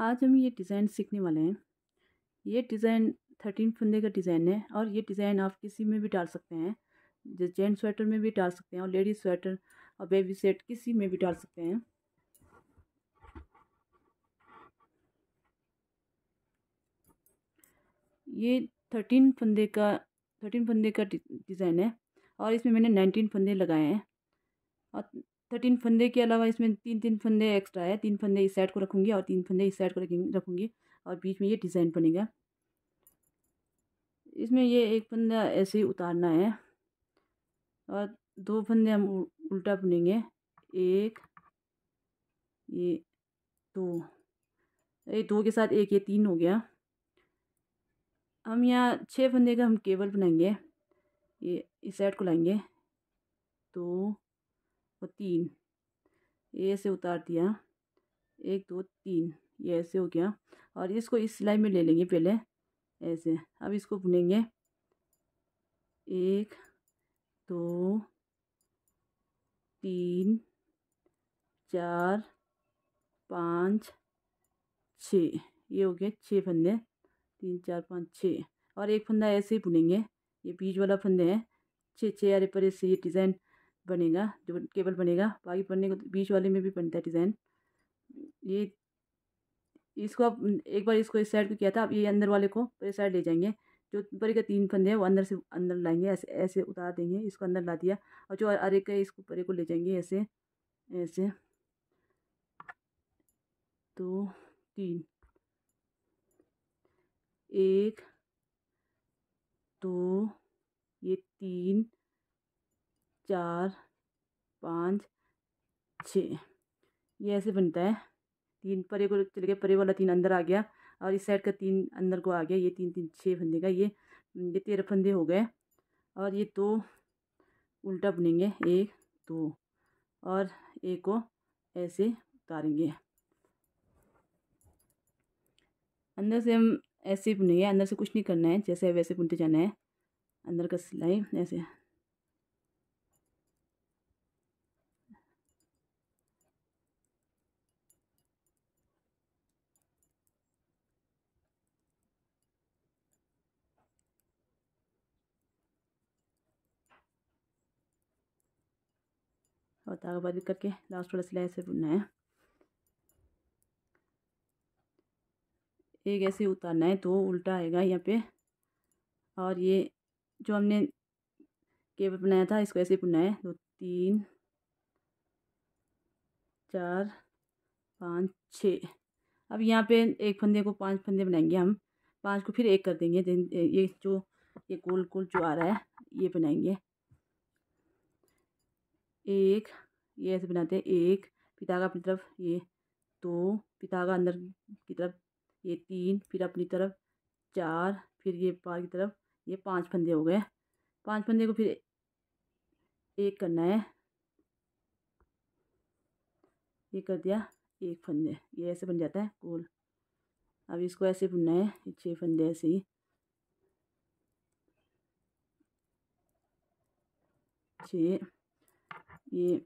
आज हम ये डिज़ाइन सीखने वाले हैं ये डिज़ाइन थर्टीन फंदे का डिज़ाइन है और ये डिज़ाइन आप किसी में भी डाल सकते हैं जेंट्स स्वेटर में भी डाल सकते हैं और लेडीज़ स्वेटर और बेबी सेट किसी में भी डाल सकते हैं ये थर्टीन फंदे का थर्टीन फंदे का डिज़ाइन है और इसमें मैंने नाइनटीन फंदे लगाए हैं और थर्टीन फंदे के अलावा इसमें तीन तीन फंदे एक्स्ट्रा है तीन फंदे इस साइड को रखूँगी और तीन फंदे इस साइड को रखूँगी और बीच में ये डिज़ाइन बनेगा इसमें ये एक फंदा ऐसे ही उतारना है और दो फंदे हम उल्टा बुनेंगे एक ये दो ये दो के साथ एक ये तीन हो गया हम यहाँ छः फंदे का हम केबल बनाएंगे ये इस साइड को लाएंगे दो और तीन ए से उतार दिया एक दो तीन ये ऐसे हो गया और इसको इस सिलाई में ले लेंगे पहले ऐसे अब इसको बुनेंगे एक दो तीन चार पाँच छ ये हो गया छः फंदे तीन चार पाँच छः और एक फंदा ऐसे ही बुनेंगे ये बीच वाला फंदे हैं छः छः अरे पर से ये डिज़ाइन बनेगा जो केबल बनेगा बाकी बनने को तो बीच वाले में भी बनता है डिज़ाइन ये इसको आप एक बार इसको इस साइड को किया था आप ये अंदर वाले को पर साइड ले जाएंगे जो ऊपर का तीन फंदे हैं वो अंदर से अंदर लाएंगे ऐसे ऐसे उतार देंगे इसको अंदर ला दिया और जो अरे का इसको परे को ले जाएंगे ऐसे ऐसे दो तीन एक दो ये तीन चार पाँच छ ये ऐसे बनता है तीन परे को चले गया परे वाला तीन अंदर आ गया और इस साइड का तीन अंदर को आ गया ये तीन तीन छः फंदे का ये ये तेरह फंदे हो गए और ये दो उल्टा बुनेंगे एक दो और एक को ऐसे उतारेंगे अंदर से हम ऐसे बुनेंगे अंदर से कुछ नहीं करना है जैसे वैसे बुनते जाना है अंदर का सिलाई ऐसे और धागा करके लास्ट वाला सिलाई से बुनना है एक ऐसे उतारना है तो उल्टा आएगा यहाँ पे और ये जो हमने केबल बनाया था इसको ऐसे बुनना है दो तीन चार पाँच छः अब यहाँ पे एक फंदे को पांच फंदे बनाएंगे हम पांच को फिर एक कर देंगे ये जो ये गोल गोल जो आ रहा है ये बनाएंगे एक ये ऐसे बनाते हैं एक पिता का अपनी तरफ ये दो पिता का अंदर की तरफ ये तीन फिर अपनी तरफ चार फिर ये पार की तरफ ये पांच फंदे हो गए पांच फंदे को फिर एक करना है ये कर दिया एक फंदे ये ऐसे बन जाता है गोल अब इसको ऐसे बुनना है ये छः फंदे ऐसे ही छः ये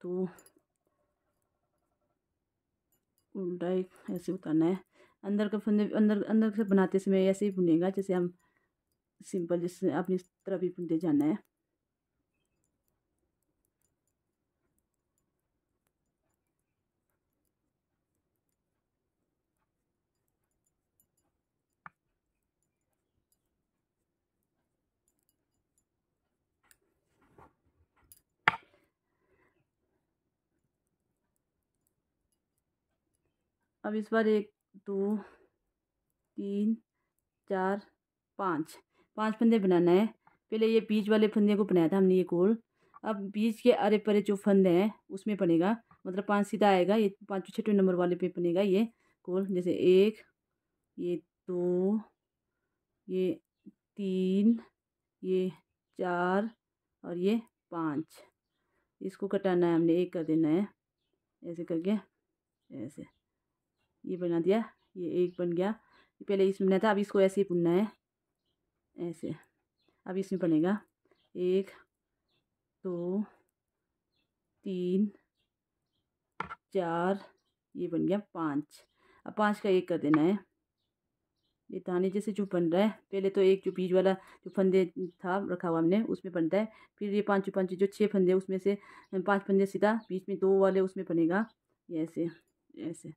तो उल्टा एक ऐसे उतारना है अंदर का फंदे अंदर अंदर से बनाते समय ऐसे ही बुनेगा जैसे हम सिंपल जैसे अपनी तरफ ही बुनते जाना है अब इस बार एक दो तीन चार पाँच पाँच फंदे बनाना है पहले ये बीच वाले फंदे को बनाया था हमने ये गोल अब बीच के अरे परे जो फंदे हैं उसमें बनेगा मतलब पाँच सीधा आएगा ये पाँचवें छठवें नंबर वाले पे बनेगा ये गोल जैसे एक ये दो ये तीन ये चार और ये पाँच इसको कटाना है हमने एक कर देना है ऐसे करके ऐसे ये बना दिया ये एक बन गया पहले इसमें बनाया था अब इसको ऐसे ही बुनना है ऐसे अब इसमें बनेगा एक दो तीन चार ये बन गया पाँच अब पाँच का एक कर देना है ये दाने जैसे जो बन रहा है पहले तो एक जो बीज वाला जो फंदे था रखा हुआ हमने उसमें बनता है फिर ये पाँच पाँच जो छः फंदे उसमें से पाँच फंदे सीधा बीच में दो वाले उसमें बनेगा ये ऐसे ऐसे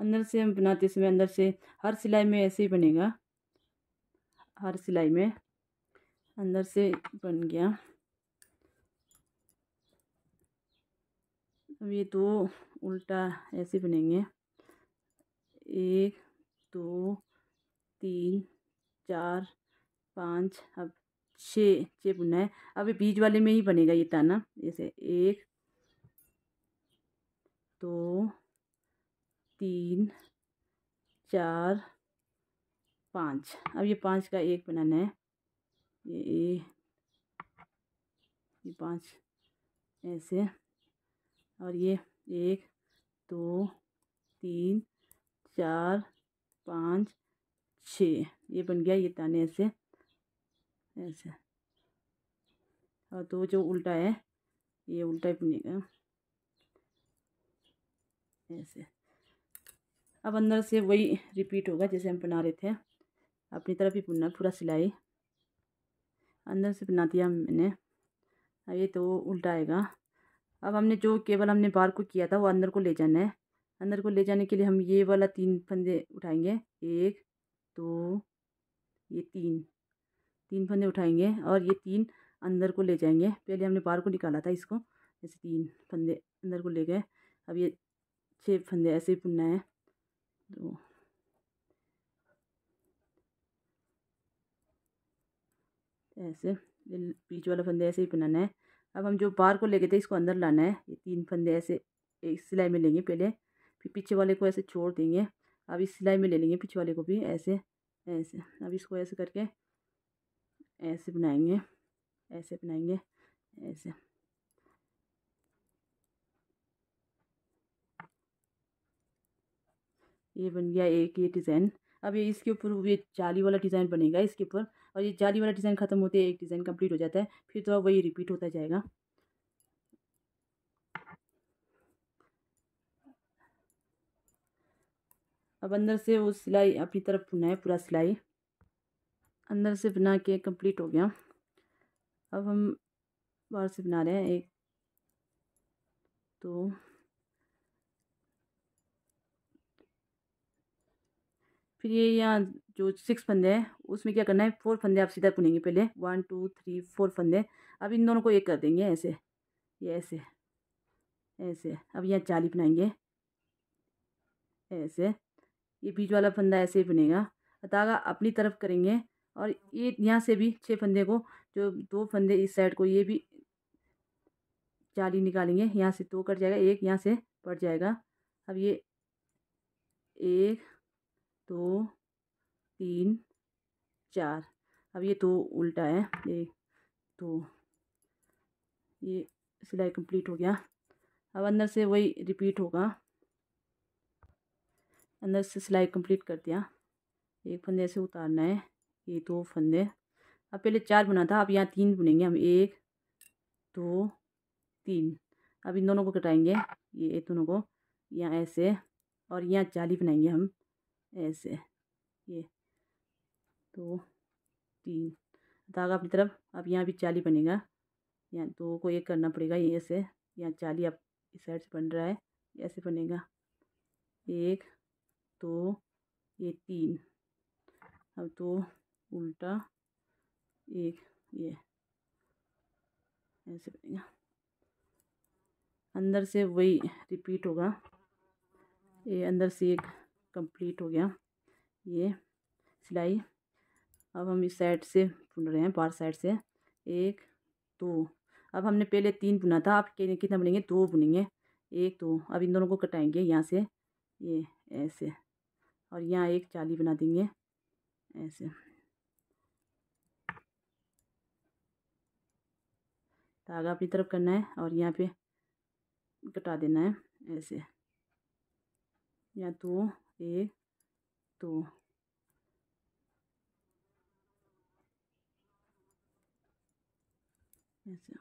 अंदर से हम बनाते समय अंदर से हर सिलाई में ऐसे ही बनेगा हर सिलाई में अंदर से बन गया अब ये दो उल्टा ऐसे बनेंगे एक दो तीन चार पाँच अब छः छः बुनना है अब ये बीज वाले में ही बनेगा ये ताना जैसे एक दो तीन चार पाँच अब ये पाँच का एक बनाना है ये ये, ये पाँच ऐसे और ये एक दो तीन चार पाँच छ ये बन गया ये ताने ऐसे ऐसे और तो जो उल्टा है ये उल्टा ही बनेगा ऐसे अब अंदर से वही रिपीट होगा जैसे हम बना रहे थे अपनी तरफ ही बुनना पूरा सिलाई अंदर से बना दिया मैंने अब ये तो उल्टा आएगा अब हमने जो केवल हमने बार को किया था वो अंदर को ले जाना है अंदर को ले जाने के लिए हम ये वाला तीन फंदे उठाएंगे एक दो ये तीन तीन फंदे उठाएंगे और ये तीन अंदर को ले जाएंगे पहले हमने बाहर को निकाला था इसको ऐसे तीन फंदे अंदर को ले गए अब ये छः फंदे ऐसे ही बुनना है दो तो ऐसे बीच वाला फंदे ऐसे ही बनाना है अब हम जो बार को लेके थे इसको अंदर लाना है ये तीन फंदे ऐसे एक सिलाई में लेंगे पहले फिर पीछे वाले को ऐसे छोड़ देंगे अब इस सिलाई में ले लेंगे पीछे वाले को भी ऐसे ऐसे अब इसको ऐसे करके ऐसे बनाएंगे ऐसे बनाएंगे ऐसे ये बन गया एक ये डिज़ाइन अब ये इसके ऊपर ये जाली वाला डिज़ाइन बनेगा इसके ऊपर और ये जाली वाला डिज़ाइन ख़त्म होते एक डिज़ाइन कंप्लीट हो जाता है फिर तो वही रिपीट होता जाएगा अब अंदर से वो सिलाई अपनी तरफ बुना है पूरा सिलाई अंदर से बना के कंप्लीट हो गया अब हम बाहर से बना रहे हैं एक दो तो, फिर ये यहाँ जो सिक्स फंदे हैं उसमें क्या करना है फोर फंदे आप सीधा बुनेंगे पहले वन टू थ्री फोर फंदे अब इन दोनों को एक कर देंगे ऐसे ये ऐसे ऐसे अब यहाँ चाली बनाएंगे ऐसे ये बीच वाला फंदा ऐसे ही बनेगा धागा अपनी तरफ करेंगे और ये यहाँ से भी छः फंदे को जो दो फंदे इस साइड को ये भी चाली निकालेंगे यहाँ से दो कट जाएगा एक यहाँ से पड़ जाएगा अब ये एक दो तीन चार अब ये तो उल्टा है ये तो ये सिलाई कंप्लीट हो गया अब अंदर से वही रिपीट होगा अंदर से सिलाई कंप्लीट कर दिया एक फंदे ऐसे उतारना है ये दो फंदे अब पहले चार बुना था अब यहाँ तीन बुनेंगे हम एक दो तीन अब इन दोनों को कटाएंगे ये दोनों को यहाँ ऐसे और यहाँ जाली बनाएंगे हम ऐसे ये दो तो तीन धागा अपनी तरफ अब यहाँ भी चाली बनेगा यहाँ दो को एक करना पड़ेगा ये ऐसे यहाँ चाली अब इस साइड से बन रहा है ऐसे बनेगा एक दो ये तीन अब दो उल्टा एक ये ऐसे बनेगा अंदर से वही रिपीट होगा ये अंदर से एक कंप्लीट हो गया ये सिलाई अब हम इस साइड से बुन रहे हैं बार साइड से एक दो अब हमने पहले तीन बुना था आप कितना बुनेंगे दो बुनेंगे एक दो अब इन दोनों को कटाएंगे यहाँ से ये ऐसे और यहाँ एक चाली बना देंगे ऐसे धागा अपनी तरफ करना है और यहाँ पे कटा देना है ऐसे या दो एक दो तो ऐसे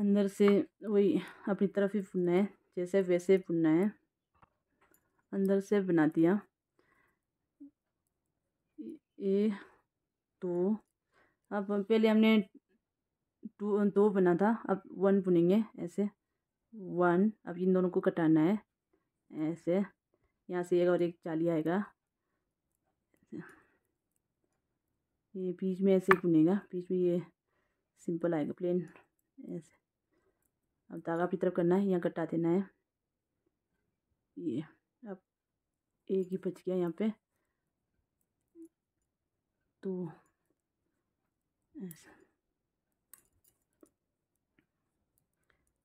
अंदर से वही अपनी तरफ ही बुनना है जैसे वैसे भुनना है अंदर से बना दिया ए दो अब पहले हमने टू दो बना था अब वन बुनेंगे ऐसे वन अब इन दोनों को कटाना है ऐसे यहाँ से एक और एक जाली आएगा ये बीच में ऐसे बुनेगा बीच में ये सिंपल आएगा प्लेन ऐसे अब धागा भी तरफ करना है यहाँ कटा देना है ये अब एक ही बच गया यहाँ पे तो ऐसा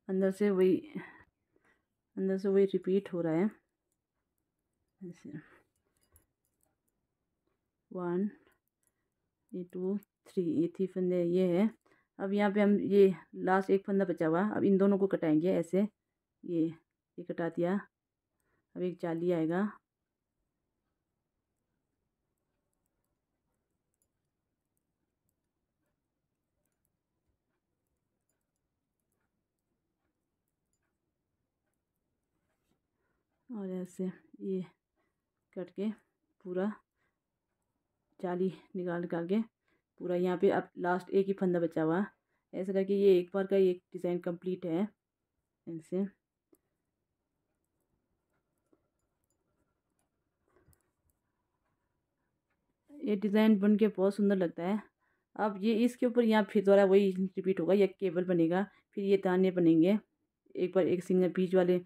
अंदर से वही अंदर से वही रिपीट हो रहा है ऐसे वन ये टू थ्री ये थ्री फंदे ये है अब यहाँ पे हम ये लास्ट एक फंदा बचा हुआ अब इन दोनों को कटाएंगे ऐसे ये ये कटा दिया अब एक जाली आएगा और ऐसे ये कट के पूरा जाली निकाल निकाल के पूरा यहाँ पे अब लास्ट एक ही फंदा बचा हुआ है ऐसा करके ये एक बार का एक डिज़ाइन कंप्लीट है ऐसे ये डिज़ाइन बन के बहुत सुंदर लगता है अब ये इसके ऊपर यहाँ फिर द्वारा वही रिपीट होगा या केबल बनेगा फिर ये दाने बनेंगे एक बार एक सिंगल बीज वाले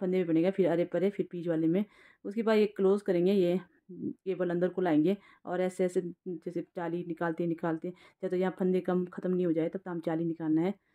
फंदे में बनेगा फिर अरे परे फिर पीच वाले में उसके बाद ये क्लोज़ करेंगे ये केबल अंदर को लाएंगे और ऐसे ऐसे जैसे चाली निकालते निकालते चाहे तो यहाँ फंदे कम ख़त्म नहीं हो जाए तब तो हम चाली निकालना है